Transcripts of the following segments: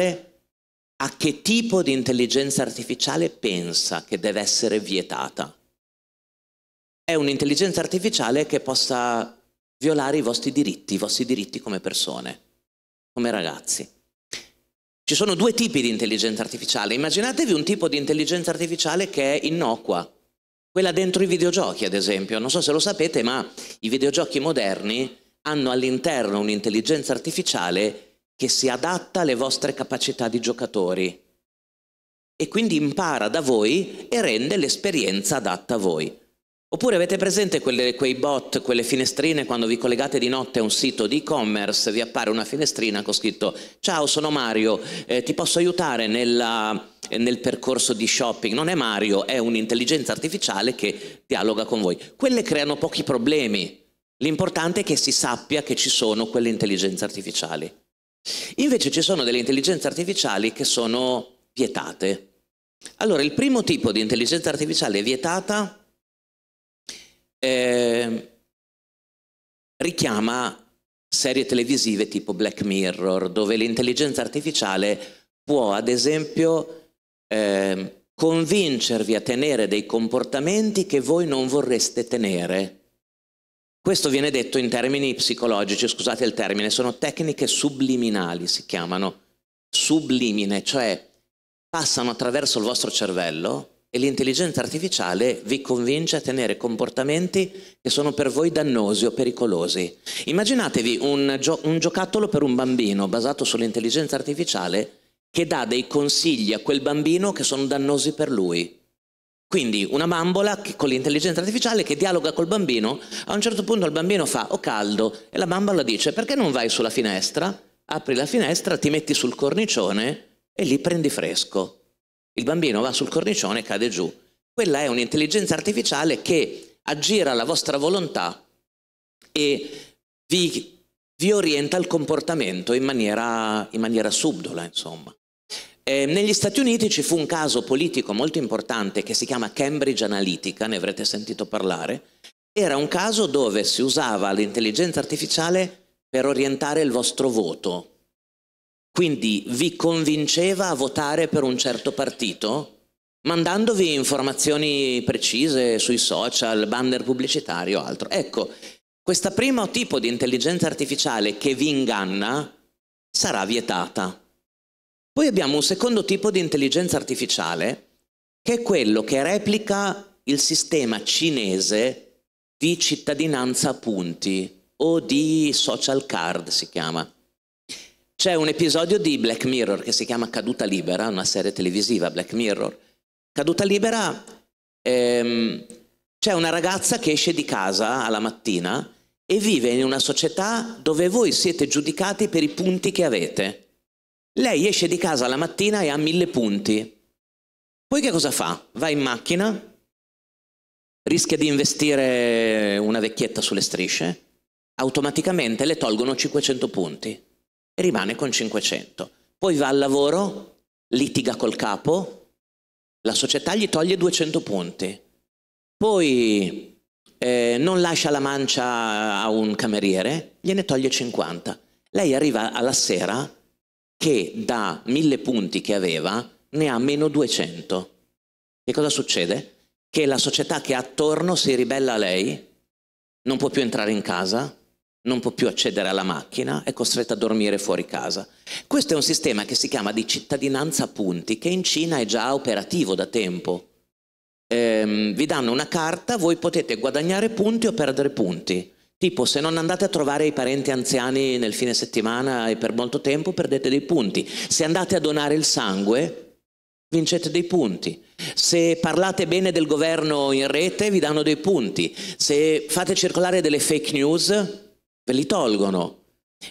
a che tipo di intelligenza artificiale pensa che deve essere vietata. È un'intelligenza artificiale che possa violare i vostri diritti, i vostri diritti come persone, come ragazzi. Ci sono due tipi di intelligenza artificiale. Immaginatevi un tipo di intelligenza artificiale che è innocua, quella dentro i videogiochi ad esempio. Non so se lo sapete, ma i videogiochi moderni hanno all'interno un'intelligenza artificiale che si adatta alle vostre capacità di giocatori e quindi impara da voi e rende l'esperienza adatta a voi. Oppure avete presente quelle, quei bot, quelle finestrine quando vi collegate di notte a un sito di e-commerce, vi appare una finestrina con scritto Ciao, sono Mario, eh, ti posso aiutare nella, nel percorso di shopping? Non è Mario, è un'intelligenza artificiale che dialoga con voi. Quelle creano pochi problemi, l'importante è che si sappia che ci sono quelle intelligenze artificiali. Invece ci sono delle intelligenze artificiali che sono vietate. Allora, il primo tipo di intelligenza artificiale vietata eh, richiama serie televisive tipo Black Mirror, dove l'intelligenza artificiale può, ad esempio, eh, convincervi a tenere dei comportamenti che voi non vorreste tenere questo viene detto in termini psicologici, scusate il termine, sono tecniche subliminali, si chiamano sublimine, cioè passano attraverso il vostro cervello e l'intelligenza artificiale vi convince a tenere comportamenti che sono per voi dannosi o pericolosi. Immaginatevi un, gio- un giocattolo per un bambino basato sull'intelligenza artificiale che dà dei consigli a quel bambino che sono dannosi per lui. Quindi una bambola che, con l'intelligenza artificiale che dialoga col bambino, a un certo punto il bambino fa ho caldo e la bambola dice perché non vai sulla finestra? Apri la finestra, ti metti sul cornicione e lì prendi fresco. Il bambino va sul cornicione e cade giù. Quella è un'intelligenza artificiale che aggira la vostra volontà e vi, vi orienta il comportamento in maniera, in maniera subdola, insomma. Eh, negli Stati Uniti ci fu un caso politico molto importante che si chiama Cambridge Analytica, ne avrete sentito parlare. Era un caso dove si usava l'intelligenza artificiale per orientare il vostro voto. Quindi vi convinceva a votare per un certo partito mandandovi informazioni precise sui social, banner pubblicitario o altro. Ecco, questo primo tipo di intelligenza artificiale che vi inganna sarà vietata. Poi abbiamo un secondo tipo di intelligenza artificiale, che è quello che replica il sistema cinese di cittadinanza a punti o di social card si chiama. C'è un episodio di Black Mirror che si chiama Caduta Libera, una serie televisiva Black Mirror. Caduta Libera, ehm, c'è una ragazza che esce di casa alla mattina e vive in una società dove voi siete giudicati per i punti che avete. Lei esce di casa la mattina e ha mille punti. Poi che cosa fa? Va in macchina, rischia di investire una vecchietta sulle strisce, automaticamente le tolgono 500 punti e rimane con 500. Poi va al lavoro, litiga col capo, la società gli toglie 200 punti. Poi eh, non lascia la mancia a un cameriere, gliene toglie 50. Lei arriva alla sera che da mille punti che aveva ne ha meno 200. Che cosa succede? Che la società che ha attorno si ribella a lei, non può più entrare in casa, non può più accedere alla macchina, è costretta a dormire fuori casa. Questo è un sistema che si chiama di cittadinanza punti, che in Cina è già operativo da tempo. Ehm, vi danno una carta, voi potete guadagnare punti o perdere punti. Tipo, se non andate a trovare i parenti anziani nel fine settimana e per molto tempo perdete dei punti. Se andate a donare il sangue, vincete dei punti. Se parlate bene del governo in rete, vi danno dei punti. Se fate circolare delle fake news, ve li tolgono.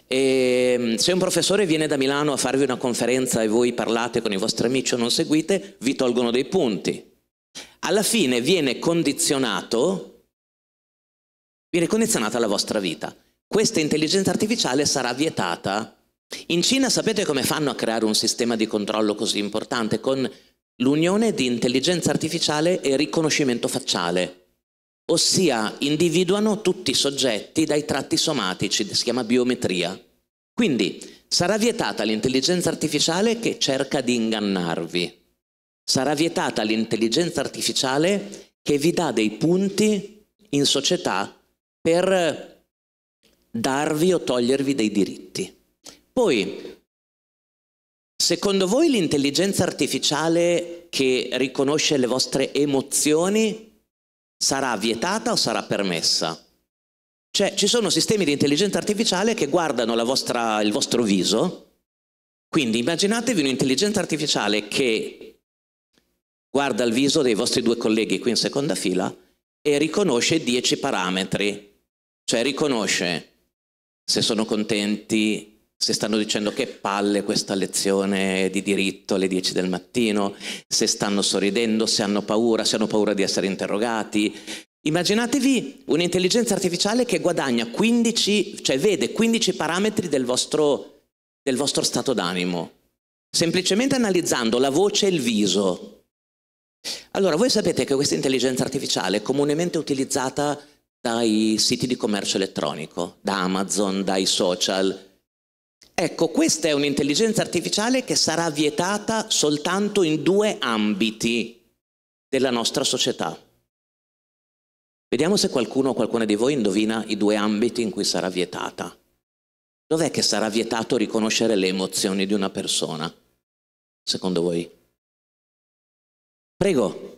E mm, se un professore viene da Milano a farvi una conferenza e voi parlate con i vostri amici o non seguite, vi tolgono dei punti. Alla fine viene condizionato viene condizionata la vostra vita. Questa intelligenza artificiale sarà vietata. In Cina sapete come fanno a creare un sistema di controllo così importante? Con l'unione di intelligenza artificiale e riconoscimento facciale. Ossia, individuano tutti i soggetti dai tratti somatici, si chiama biometria. Quindi sarà vietata l'intelligenza artificiale che cerca di ingannarvi. Sarà vietata l'intelligenza artificiale che vi dà dei punti in società per darvi o togliervi dei diritti. Poi, secondo voi l'intelligenza artificiale che riconosce le vostre emozioni sarà vietata o sarà permessa? Cioè, ci sono sistemi di intelligenza artificiale che guardano vostra, il vostro viso, quindi immaginatevi un'intelligenza artificiale che guarda il viso dei vostri due colleghi qui in seconda fila e riconosce dieci parametri cioè riconosce se sono contenti, se stanno dicendo che palle questa lezione di diritto alle 10 del mattino, se stanno sorridendo, se hanno paura, se hanno paura di essere interrogati. Immaginatevi un'intelligenza artificiale che guadagna 15, cioè vede 15 parametri del vostro, del vostro stato d'animo, semplicemente analizzando la voce e il viso. Allora, voi sapete che questa intelligenza artificiale è comunemente utilizzata dai siti di commercio elettronico, da Amazon, dai social. Ecco, questa è un'intelligenza artificiale che sarà vietata soltanto in due ambiti della nostra società. Vediamo se qualcuno o qualcuna di voi indovina i due ambiti in cui sarà vietata. Dov'è che sarà vietato riconoscere le emozioni di una persona? Secondo voi? Prego.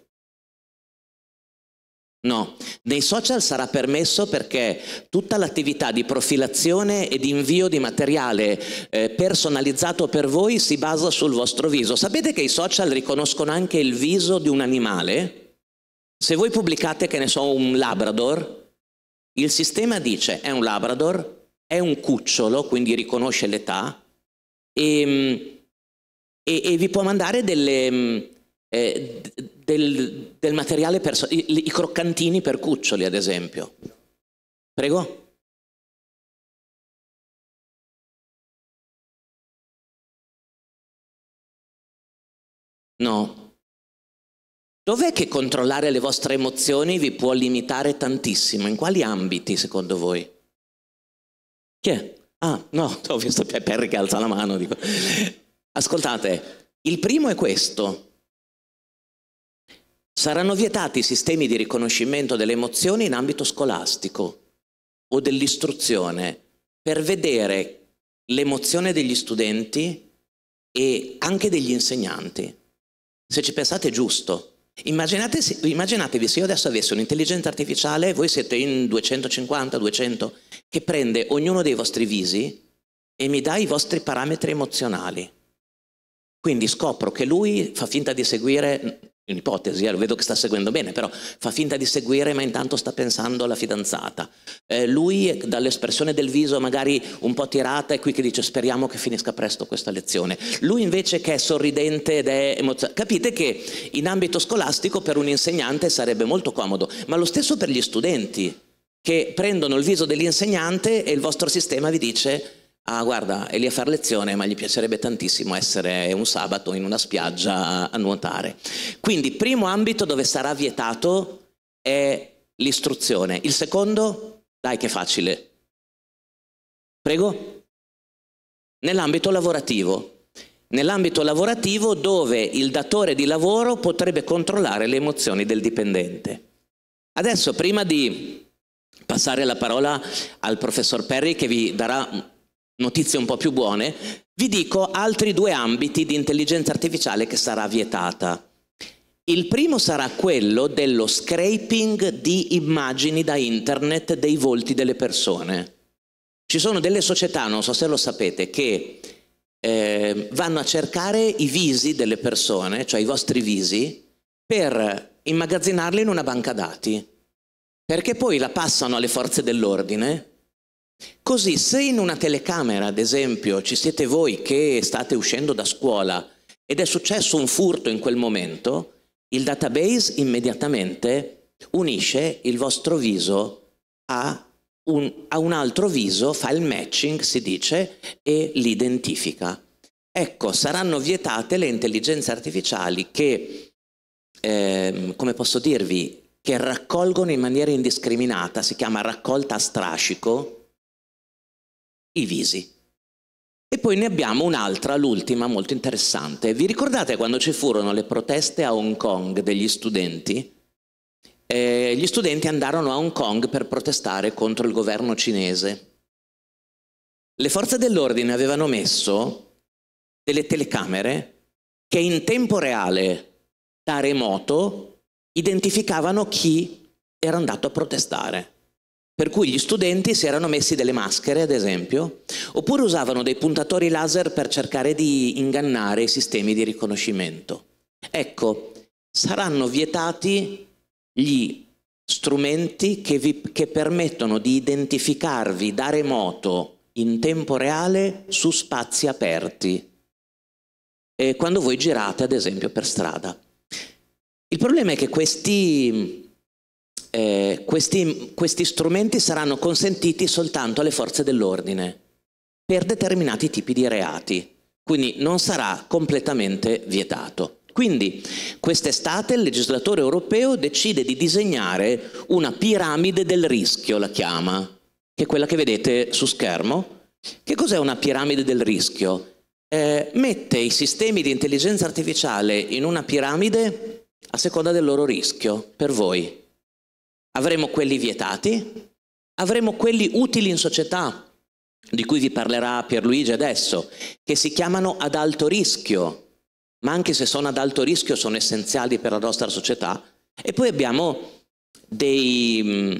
No, nei social sarà permesso perché tutta l'attività di profilazione e di invio di materiale eh, personalizzato per voi si basa sul vostro viso. Sapete che i social riconoscono anche il viso di un animale? Se voi pubblicate, che ne so, un labrador, il sistema dice è un labrador, è un cucciolo, quindi riconosce l'età, e, ehm, e, e vi può mandare delle mm, eh, del, del, materiale personale, i, i croccantini per cuccioli ad esempio. Prego? No. Dov'è che controllare le vostre emozioni vi può limitare tantissimo? In quali ambiti, secondo voi? Chi è? Ah, no, ho visto Perri che alza la mano. Dico. Ascoltate, il primo è questo. Saranno vietati i sistemi di riconoscimento delle emozioni in ambito scolastico o dell'istruzione per vedere l'emozione degli studenti e anche degli insegnanti. Se ci pensate è giusto. Immaginate, immaginatevi se io adesso avessi un'intelligenza artificiale, voi siete in 250, 200, che prende ognuno dei vostri visi e mi dà i vostri parametri emozionali. Quindi scopro che lui fa finta di seguire un'ipotesi, eh, lo vedo che sta seguendo bene, però fa finta di seguire ma intanto sta pensando alla fidanzata. Eh, lui dall'espressione del viso magari un po' tirata è qui che dice speriamo che finisca presto questa lezione. Lui invece che è sorridente ed è emozionato. Capite che in ambito scolastico per un insegnante sarebbe molto comodo, ma lo stesso per gli studenti che prendono il viso dell'insegnante e il vostro sistema vi dice ah guarda è lì a far lezione ma gli piacerebbe tantissimo essere un sabato in una spiaggia a nuotare. Quindi primo ambito dove sarà vietato è l'istruzione, il secondo dai che facile. Prego? Nell'ambito lavorativo. Nell'ambito lavorativo dove il datore di lavoro potrebbe controllare le emozioni del dipendente. Adesso prima di passare la parola al professor Perry che vi darà notizie un po' più buone, vi dico altri due ambiti di intelligenza artificiale che sarà vietata. Il primo sarà quello dello scraping di immagini da internet dei volti delle persone. Ci sono delle società, non so se lo sapete, che eh, vanno a cercare i visi delle persone, cioè i vostri visi, per immagazzinarli in una banca dati, perché poi la passano alle forze dell'ordine Così se in una telecamera, ad esempio, ci siete voi che state uscendo da scuola ed è successo un furto in quel momento, il database immediatamente unisce il vostro viso a un, a un altro viso, fa il matching, si dice, e l'identifica. Ecco, saranno vietate le intelligenze artificiali che, eh, come posso dirvi, che raccolgono in maniera indiscriminata, si chiama raccolta a strascico, i visi. E poi ne abbiamo un'altra, l'ultima, molto interessante. Vi ricordate quando ci furono le proteste a Hong Kong degli studenti? Eh, gli studenti andarono a Hong Kong per protestare contro il governo cinese. Le forze dell'ordine avevano messo delle telecamere che in tempo reale, da remoto, identificavano chi era andato a protestare. Per cui gli studenti si erano messi delle maschere, ad esempio, oppure usavano dei puntatori laser per cercare di ingannare i sistemi di riconoscimento. Ecco, saranno vietati gli strumenti che, vi, che permettono di identificarvi da remoto in tempo reale su spazi aperti, e quando voi girate ad esempio per strada. Il problema è che questi eh, questi, questi strumenti saranno consentiti soltanto alle forze dell'ordine per determinati tipi di reati, quindi non sarà completamente vietato. Quindi quest'estate il legislatore europeo decide di disegnare una piramide del rischio, la chiama, che è quella che vedete su schermo. Che cos'è una piramide del rischio? Eh, mette i sistemi di intelligenza artificiale in una piramide a seconda del loro rischio per voi. Avremo quelli vietati, avremo quelli utili in società, di cui vi parlerà Pierluigi adesso, che si chiamano ad alto rischio, ma anche se sono ad alto rischio sono essenziali per la nostra società. E poi abbiamo dei, mm,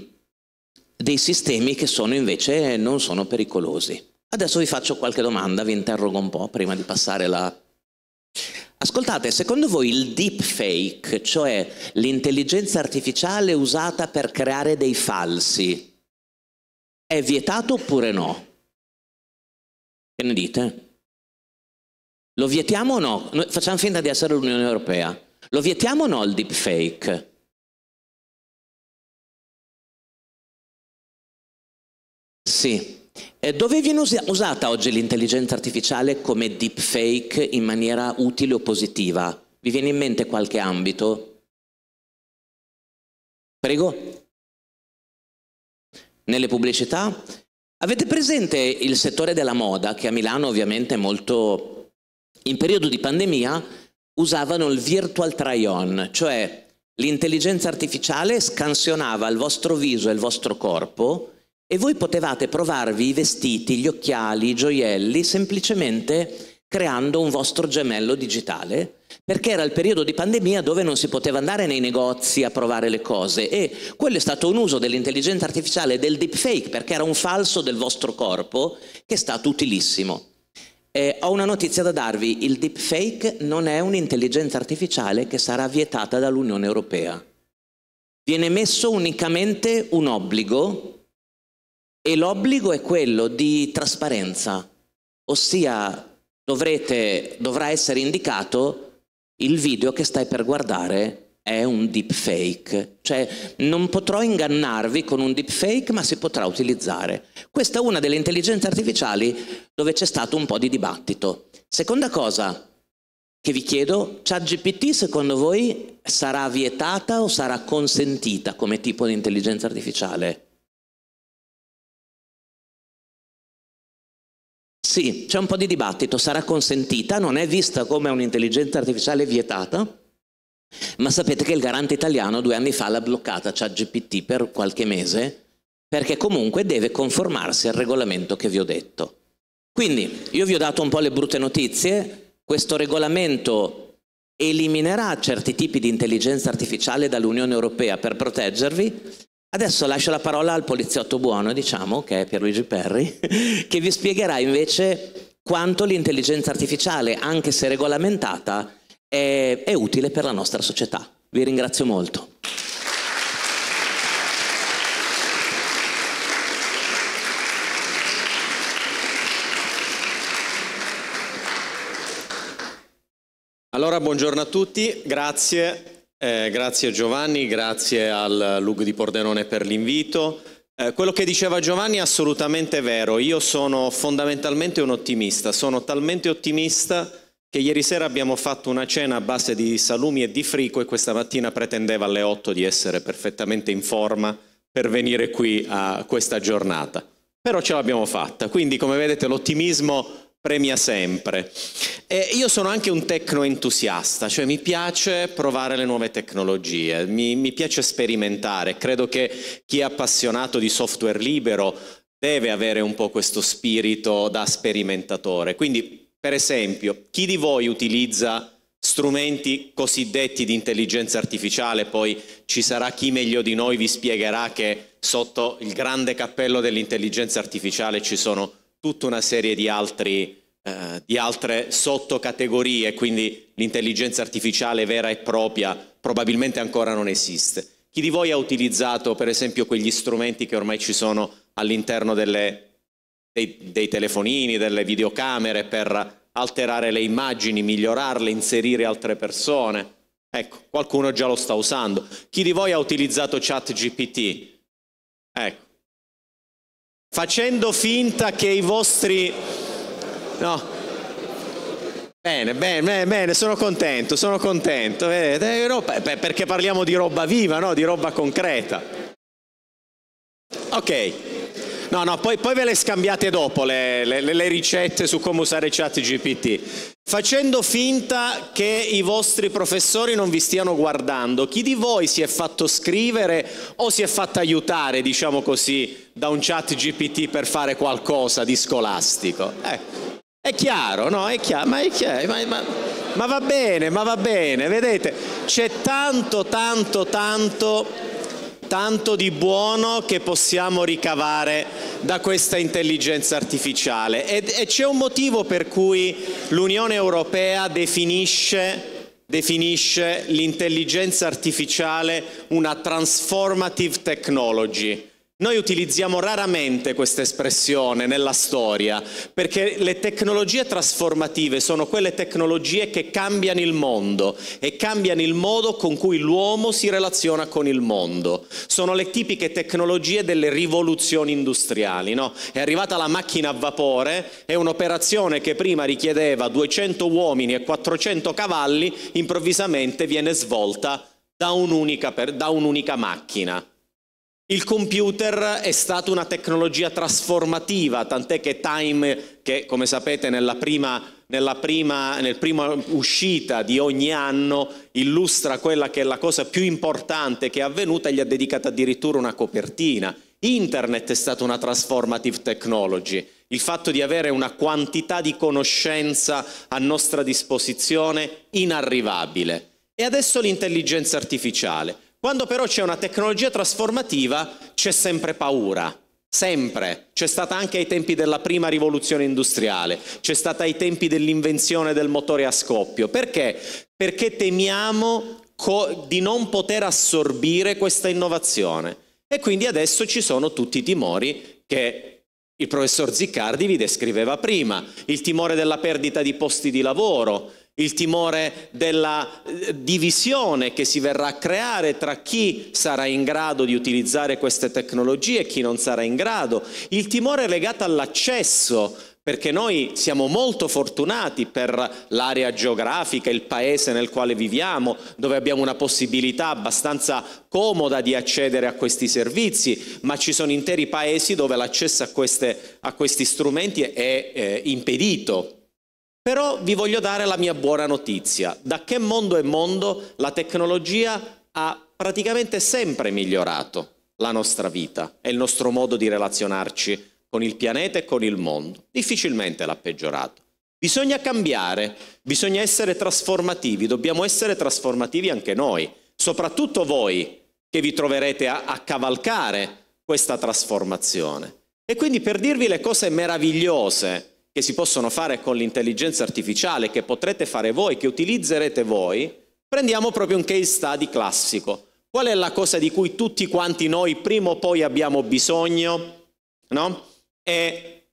dei sistemi che sono invece non sono pericolosi. Adesso vi faccio qualche domanda, vi interrogo un po' prima di passare la Ascoltate, secondo voi il deepfake, cioè l'intelligenza artificiale usata per creare dei falsi, è vietato oppure no? Che ne dite? Lo vietiamo o no? Noi facciamo finta di essere l'Unione Europea. Lo vietiamo o no il deepfake? Sì. Eh, dove viene usata oggi l'intelligenza artificiale come deepfake in maniera utile o positiva? Vi viene in mente qualche ambito? Prego? Nelle pubblicità? Avete presente il settore della moda, che a Milano ovviamente è molto... In periodo di pandemia usavano il virtual try-on, cioè l'intelligenza artificiale scansionava il vostro viso e il vostro corpo e voi potevate provarvi i vestiti, gli occhiali, i gioielli, semplicemente creando un vostro gemello digitale, perché era il periodo di pandemia dove non si poteva andare nei negozi a provare le cose e quello è stato un uso dell'intelligenza artificiale e del deepfake, perché era un falso del vostro corpo, che è stato utilissimo. Eh, ho una notizia da darvi, il deepfake non è un'intelligenza artificiale che sarà vietata dall'Unione Europea. Viene messo unicamente un obbligo e l'obbligo è quello di trasparenza, ossia dovrete, dovrà essere indicato il video che stai per guardare è un deepfake, cioè non potrò ingannarvi con un deepfake ma si potrà utilizzare. Questa è una delle intelligenze artificiali dove c'è stato un po' di dibattito. Seconda cosa che vi chiedo, ChatGPT secondo voi sarà vietata o sarà consentita come tipo di intelligenza artificiale? Sì, c'è un po' di dibattito, sarà consentita, non è vista come un'intelligenza artificiale vietata, ma sapete che il garante italiano due anni fa l'ha bloccata, c'ha GPT per qualche mese, perché comunque deve conformarsi al regolamento che vi ho detto. Quindi io vi ho dato un po' le brutte notizie, questo regolamento eliminerà certi tipi di intelligenza artificiale dall'Unione Europea per proteggervi, Adesso lascio la parola al poliziotto buono, diciamo, che è Pierluigi Perri, che vi spiegherà invece quanto l'intelligenza artificiale, anche se regolamentata, è, è utile per la nostra società. Vi ringrazio molto. Allora, buongiorno a tutti, grazie eh, grazie Giovanni, grazie al Lug di Pordenone per l'invito. Eh, quello che diceva Giovanni è assolutamente vero, io sono fondamentalmente un ottimista, sono talmente ottimista che ieri sera abbiamo fatto una cena a base di salumi e di frico e questa mattina pretendeva alle 8 di essere perfettamente in forma per venire qui a questa giornata. Però ce l'abbiamo fatta, quindi come vedete l'ottimismo premia sempre. E io sono anche un tecno entusiasta, cioè mi piace provare le nuove tecnologie, mi, mi piace sperimentare, credo che chi è appassionato di software libero deve avere un po' questo spirito da sperimentatore. Quindi, per esempio, chi di voi utilizza strumenti cosiddetti di intelligenza artificiale, poi ci sarà chi meglio di noi vi spiegherà che sotto il grande cappello dell'intelligenza artificiale ci sono tutta una serie di, altri, eh, di altre sottocategorie, quindi l'intelligenza artificiale vera e propria probabilmente ancora non esiste. Chi di voi ha utilizzato per esempio quegli strumenti che ormai ci sono all'interno dei, dei telefonini, delle videocamere per alterare le immagini, migliorarle, inserire altre persone? Ecco, qualcuno già lo sta usando. Chi di voi ha utilizzato ChatGPT? Ecco, facendo finta che i vostri... No. Bene, bene, bene, sono contento, sono contento, vedete, eh, perché parliamo di roba viva, no? di roba concreta. Ok, no, no, poi, poi ve le scambiate dopo le, le, le ricette su come usare chat GPT. Facendo finta che i vostri professori non vi stiano guardando, chi di voi si è fatto scrivere o si è fatto aiutare, diciamo così, da un chat GPT per fare qualcosa di scolastico? Eh, è chiaro, no? È chiaro, ma è chiaro, ma, ma, ma va bene, ma va bene, vedete, c'è tanto, tanto, tanto tanto di buono che possiamo ricavare da questa intelligenza artificiale e, e c'è un motivo per cui l'Unione Europea definisce definisce l'intelligenza artificiale una transformative technology, noi utilizziamo raramente questa espressione nella storia perché le tecnologie trasformative sono quelle tecnologie che cambiano il mondo e cambiano il modo con cui l'uomo si relaziona con il mondo. Sono le tipiche tecnologie delle rivoluzioni industriali. No? È arrivata la macchina a vapore e un'operazione che prima richiedeva 200 uomini e 400 cavalli improvvisamente viene svolta da un'unica, per, da un'unica macchina. Il computer è stata una tecnologia trasformativa, tant'è che Time, che come sapete nella prima, nella prima, nel prima uscita di ogni anno illustra quella che è la cosa più importante che è avvenuta, gli ha dedicato addirittura una copertina. Internet è stata una transformative technology. Il fatto di avere una quantità di conoscenza a nostra disposizione inarrivabile. E adesso l'intelligenza artificiale. Quando però c'è una tecnologia trasformativa c'è sempre paura, sempre. C'è stata anche ai tempi della prima rivoluzione industriale, c'è stata ai tempi dell'invenzione del motore a scoppio. Perché? Perché temiamo co- di non poter assorbire questa innovazione. E quindi adesso ci sono tutti i timori che il professor Ziccardi vi descriveva prima, il timore della perdita di posti di lavoro, il timore della eh, divisione che si verrà a creare tra chi sarà in grado di utilizzare queste tecnologie e chi non sarà in grado, il timore legato all'accesso, perché noi siamo molto fortunati per l'area geografica, il paese nel quale viviamo, dove abbiamo una possibilità abbastanza comoda di accedere a questi servizi, ma ci sono interi paesi dove l'accesso a, a, questi strumenti è, è eh, impedito. Però vi voglio dare la mia buona notizia. Da che mondo è mondo la tecnologia ha praticamente sempre migliorato la nostra vita e il nostro modo di relazionarci con il pianeta e con il mondo. Difficilmente l'ha peggiorato. Bisogna cambiare, bisogna essere trasformativi, dobbiamo essere trasformativi anche noi, soprattutto voi che vi troverete a, a cavalcare questa trasformazione. E quindi per dirvi le cose meravigliose che si possono fare con l'intelligenza artificiale, che potrete fare voi, che utilizzerete voi, prendiamo proprio un case study classico. Qual è la cosa di cui tutti quanti noi prima o poi abbiamo bisogno? No? E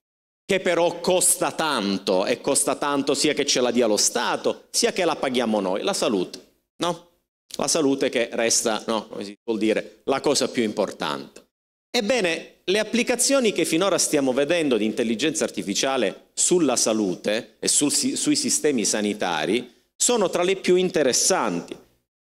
che però costa tanto, e costa tanto sia che ce la dia lo Stato, sia che la paghiamo noi, la salute. No? La salute che resta, no, come si vuol dire, la cosa più importante. Ebbene, le applicazioni che finora stiamo vedendo di intelligenza artificiale sulla salute e sul, sui sistemi sanitari sono tra le più interessanti.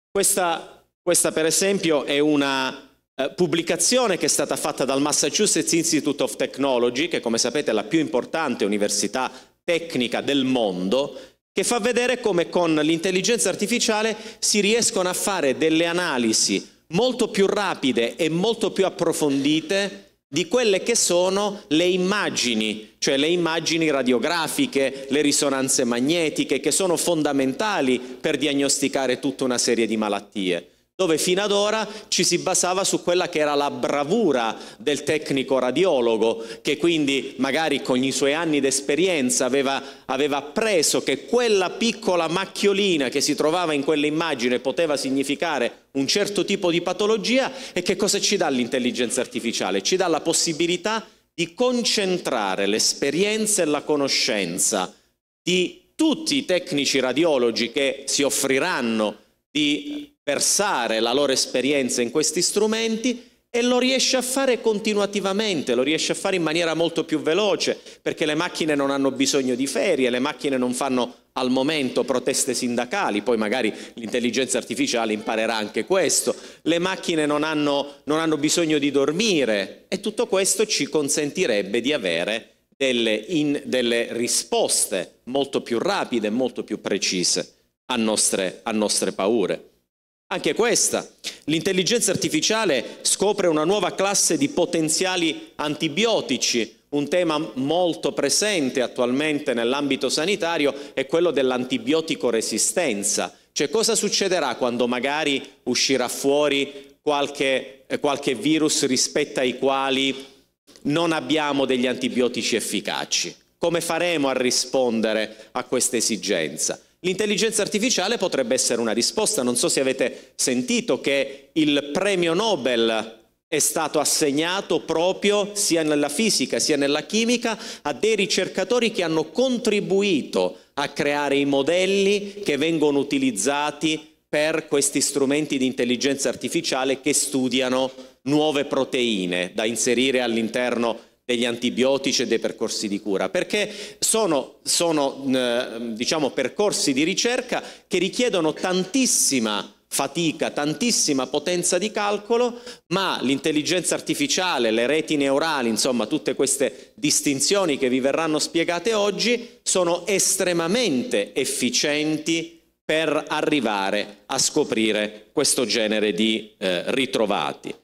Questa, questa per esempio è una eh, pubblicazione che è stata fatta dal Massachusetts Institute of Technology, che come sapete è la più importante università tecnica del mondo, che fa vedere come con l'intelligenza artificiale si riescono a fare delle analisi molto più rapide e molto più approfondite di quelle che sono le immagini, cioè le immagini radiografiche, le risonanze magnetiche, che sono fondamentali per diagnosticare tutta una serie di malattie dove fino ad ora ci si basava su quella che era la bravura del tecnico radiologo, che quindi magari con i suoi anni d'esperienza aveva, aveva appreso che quella piccola macchiolina che si trovava in quell'immagine poteva significare un certo tipo di patologia e che cosa ci dà l'intelligenza artificiale? Ci dà la possibilità di concentrare l'esperienza e la conoscenza di tutti i tecnici radiologi che si offriranno di versare la loro esperienza in questi strumenti e lo riesce a fare continuativamente, lo riesce a fare in maniera molto più veloce, perché le macchine non hanno bisogno di ferie, le macchine non fanno al momento proteste sindacali, poi magari l'intelligenza artificiale imparerà anche questo, le macchine non hanno, non hanno bisogno di dormire e tutto questo ci consentirebbe di avere delle, in, delle risposte molto più rapide, molto più precise a nostre, a nostre paure. Anche questa. L'intelligenza artificiale scopre una nuova classe di potenziali antibiotici. Un tema molto presente attualmente nell'ambito sanitario è quello dell'antibiotico resistenza. Cioè cosa succederà quando magari uscirà fuori qualche, eh, qualche virus rispetto ai quali non abbiamo degli antibiotici efficaci? Come faremo a rispondere a questa esigenza? L'intelligenza artificiale potrebbe essere una risposta. Non so se avete sentito che il premio Nobel è stato assegnato proprio sia nella fisica sia nella chimica a dei ricercatori che hanno contribuito a creare i modelli che vengono utilizzati per questi strumenti di intelligenza artificiale che studiano nuove proteine da inserire all'interno di degli antibiotici e dei percorsi di cura, perché sono, sono eh, diciamo, percorsi di ricerca che richiedono tantissima fatica, tantissima potenza di calcolo, ma l'intelligenza artificiale, le reti neurali, insomma tutte queste distinzioni che vi verranno spiegate oggi, sono estremamente efficienti per arrivare a scoprire questo genere di eh, ritrovati.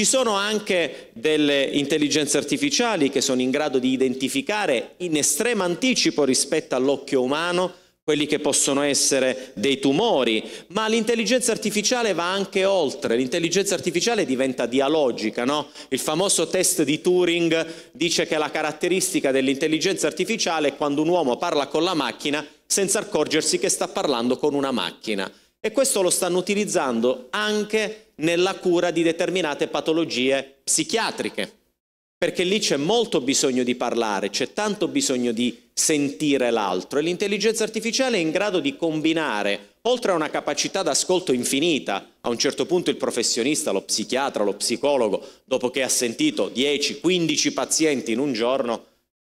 Ci sono anche delle intelligenze artificiali che sono in grado di identificare in estremo anticipo rispetto all'occhio umano quelli che possono essere dei tumori, ma l'intelligenza artificiale va anche oltre, l'intelligenza artificiale diventa dialogica, no? Il famoso test di Turing dice che la caratteristica dell'intelligenza artificiale è quando un uomo parla con la macchina senza accorgersi che sta parlando con una macchina. E questo lo stanno utilizzando anche nella cura di determinate patologie psichiatriche, perché lì c'è molto bisogno di parlare, c'è tanto bisogno di sentire l'altro e l'intelligenza artificiale è in grado di combinare, oltre a una capacità d'ascolto infinita, a un certo punto il professionista, lo psichiatra, lo psicologo, dopo che ha sentito 10-15 pazienti in un giorno,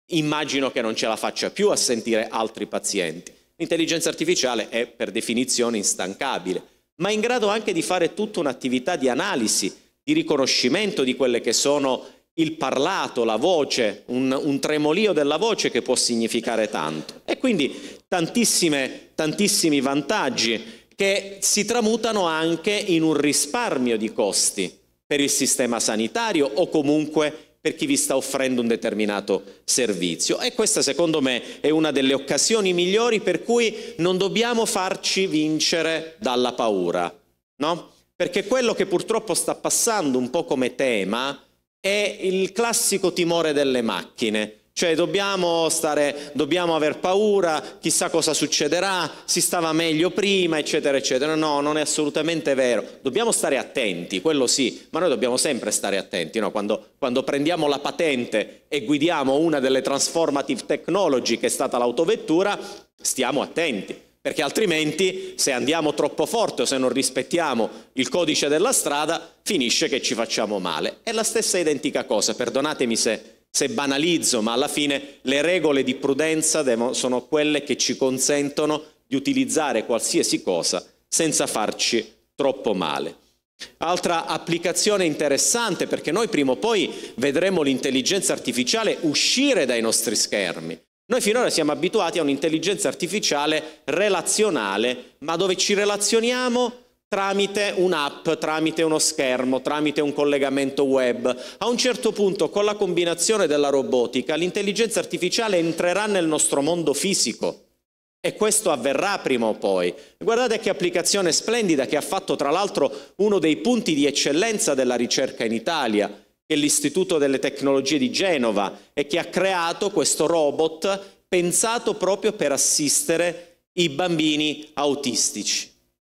immagino che non ce la faccia più a sentire altri pazienti. L'intelligenza artificiale è per definizione instancabile, ma in grado anche di fare tutta un'attività di analisi, di riconoscimento di quelle che sono il parlato, la voce, un, un tremolio della voce che può significare tanto. E quindi tantissimi vantaggi che si tramutano anche in un risparmio di costi per il sistema sanitario o comunque per chi vi sta offrendo un determinato servizio. E questa secondo me è una delle occasioni migliori per cui non dobbiamo farci vincere dalla paura, no? Perché quello che purtroppo sta passando un po' come tema è il classico timore delle macchine. Cioè dobbiamo, stare, dobbiamo aver paura, chissà cosa succederà, si stava meglio prima, eccetera, eccetera. No, non è assolutamente vero. Dobbiamo stare attenti, quello sì, ma noi dobbiamo sempre stare attenti. No? Quando, quando prendiamo la patente e guidiamo una delle transformative technology che è stata l'autovettura, stiamo attenti perché altrimenti se andiamo troppo forte o se non rispettiamo il codice della strada finisce che ci facciamo male. È la stessa identica cosa, perdonatemi se se banalizzo, ma alla fine le regole di prudenza sono quelle che ci consentono di utilizzare qualsiasi cosa senza farci troppo male. Altra applicazione interessante perché noi prima o poi vedremo l'intelligenza artificiale uscire dai nostri schermi. Noi finora siamo abituati a un'intelligenza artificiale relazionale, ma dove ci relazioniamo tramite un'app, tramite uno schermo, tramite un collegamento web. A un certo punto, con la combinazione della robotica, l'intelligenza artificiale entrerà nel nostro mondo fisico. E questo avverrà prima o poi. Guardate che applicazione splendida che ha fatto tra l'altro uno dei punti di eccellenza della ricerca in Italia, che è l'Istituto delle Tecnologie di Genova, e che ha creato questo robot pensato proprio per assistere i bambini autistici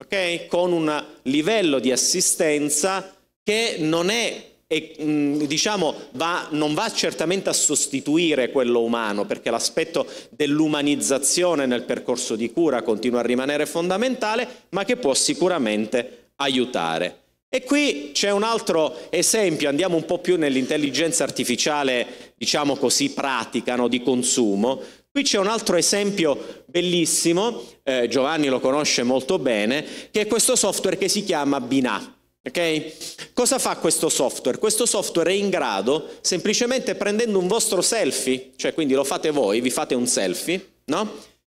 okay? con un livello di assistenza che non è e mm, diciamo va, non va certamente a sostituire quello umano, perché l'aspetto dell'umanizzazione nel percorso di cura continua a rimanere fondamentale, ma che può sicuramente aiutare. E qui c'è un altro esempio, andiamo un po' più nell'intelligenza artificiale, diciamo così, pratica, no, di consumo, Qui c'è un altro esempio bellissimo, eh, Giovanni lo conosce molto bene, che è questo software che si chiama Binà. Okay? Cosa fa questo software? Questo software è in grado, semplicemente prendendo un vostro selfie, cioè quindi lo fate voi, vi fate un selfie, no?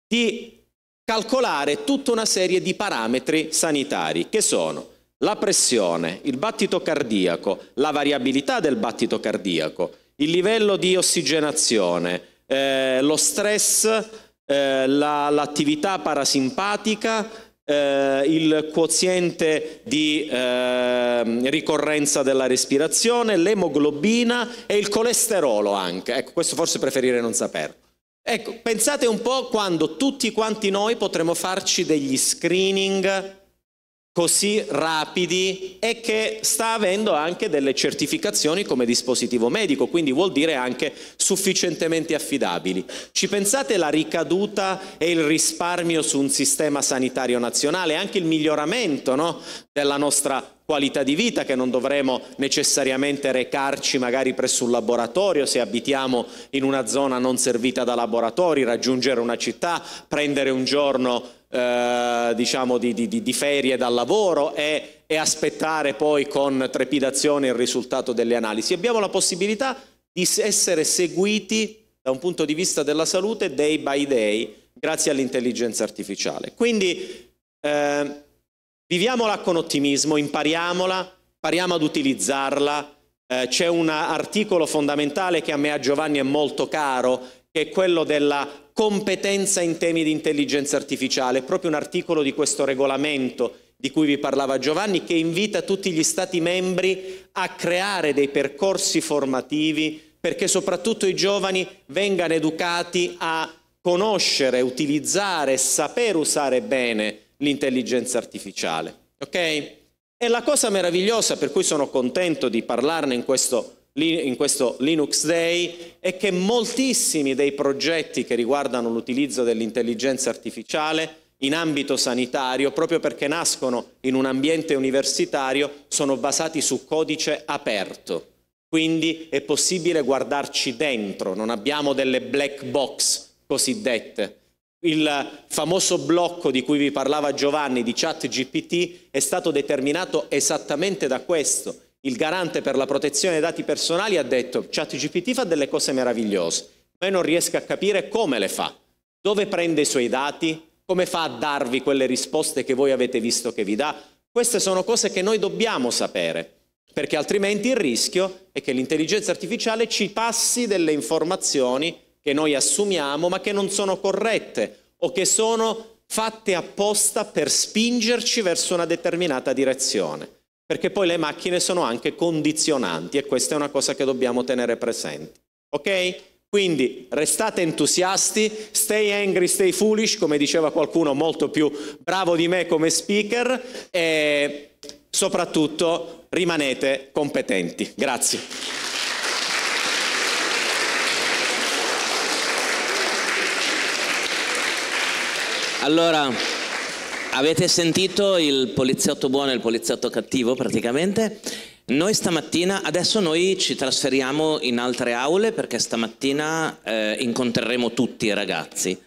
di calcolare tutta una serie di parametri sanitari, che sono la pressione, il battito cardiaco, la variabilità del battito cardiaco, il livello di ossigenazione, eh, lo stress, eh, la, l'attività parasimpatica, eh, il quoziente di eh, ricorrenza della respirazione, l'emoglobina e il colesterolo anche. Ecco, questo forse preferirei non saperlo. Ecco, pensate un po' quando tutti quanti noi potremo farci degli screening così rapidi e che sta avendo anche delle certificazioni come dispositivo medico, quindi vuol dire anche sufficientemente affidabili. Ci pensate la ricaduta e il risparmio su un sistema sanitario nazionale, anche il miglioramento no, della nostra qualità di vita, che non dovremo necessariamente recarci magari presso un laboratorio se abitiamo in una zona non servita da laboratori, raggiungere una città, prendere un giorno eh, diciamo di, di, di, ferie dal lavoro e, e aspettare poi con trepidazione il risultato delle analisi. Abbiamo la possibilità di essere seguiti da un punto di vista della salute day by day grazie all'intelligenza artificiale. Quindi eh, viviamola con ottimismo, impariamola, impariamo ad utilizzarla. Eh, c'è un articolo fondamentale che a me e a Giovanni è molto caro, che è quello della competenza in temi di intelligenza artificiale, è proprio un articolo di questo regolamento di cui vi parlava Giovanni, che invita tutti gli Stati membri a creare dei percorsi formativi perché soprattutto i giovani vengano educati a conoscere, utilizzare, saper usare bene l'intelligenza artificiale. Ok? E la cosa meravigliosa per cui sono contento di parlarne in questo in questo Linux Day è che moltissimi dei progetti che riguardano l'utilizzo dell'intelligenza artificiale in ambito sanitario, proprio perché nascono in un ambiente universitario, sono basati su codice aperto. Quindi è possibile guardarci dentro, non abbiamo delle black box cosiddette. Il famoso blocco di cui vi parlava Giovanni di ChatGPT è stato determinato esattamente da questo, il garante per la protezione dei dati personali ha detto ChatGPT fa delle cose meravigliose, ma io non riesco a capire come le fa, dove prende i suoi dati, come fa a darvi quelle risposte che voi avete visto che vi dà. Queste sono cose che noi dobbiamo sapere, perché altrimenti il rischio è che l'intelligenza artificiale ci passi delle informazioni che noi assumiamo ma che non sono corrette o che sono fatte apposta per spingerci verso una determinata direzione perché poi le macchine sono anche condizionanti e questa è una cosa che dobbiamo tenere presente. Ok? Quindi restate entusiasti, stay angry, stay foolish, come diceva qualcuno molto più bravo di me come speaker, e soprattutto rimanete competenti. Grazie. Allora, avete sentito il poliziotto buono e il poliziotto cattivo praticamente? Noi stamattina, adesso noi ci trasferiamo in altre aule perché stamattina eh, incontreremo tutti i ragazzi.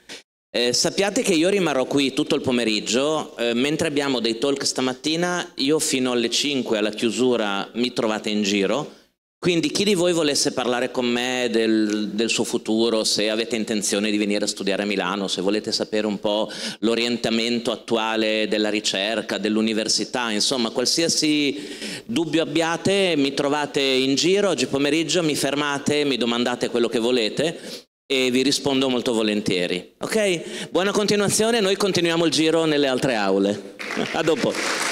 Eh, sappiate che io rimarrò qui tutto il pomeriggio, eh, mentre abbiamo dei talk stamattina, io fino alle 5 alla chiusura mi trovate in giro, quindi chi di voi volesse parlare con me del, del, suo futuro, se avete intenzione di venire a studiare a Milano, se volete sapere un po' l'orientamento attuale della ricerca, dell'università, insomma qualsiasi dubbio abbiate mi trovate in giro, oggi pomeriggio mi fermate, mi domandate quello che volete e vi rispondo molto volentieri. Ok? Buona continuazione, noi continuiamo il giro nelle altre aule. A dopo.